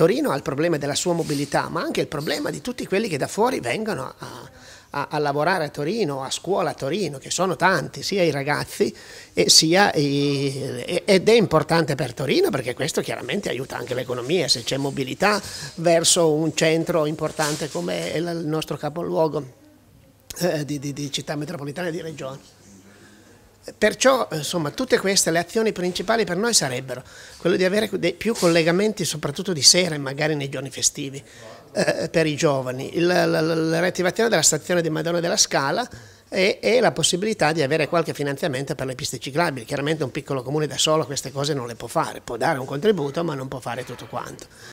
Torino ha il problema della sua mobilità, ma anche il problema di tutti quelli che da fuori vengono a, a, a lavorare a Torino, a scuola a Torino, che sono tanti, sia i ragazzi sia i, ed è importante per Torino perché questo chiaramente aiuta anche l'economia, se c'è mobilità verso un centro importante come il nostro capoluogo eh, di, di, di città metropolitana e di regione. Perciò, insomma, tutte queste le azioni principali per noi sarebbero quello di avere più collegamenti, soprattutto di sera e magari nei giorni festivi, eh, per i giovani, Il, la, la, reattivazione della stazione di Madonna della Scala e, e, la possibilità di avere qualche finanziamento per le piste ciclabili. Chiaramente un piccolo comune da solo queste cose non le può fare, può dare un contributo ma non può fare tutto quanto.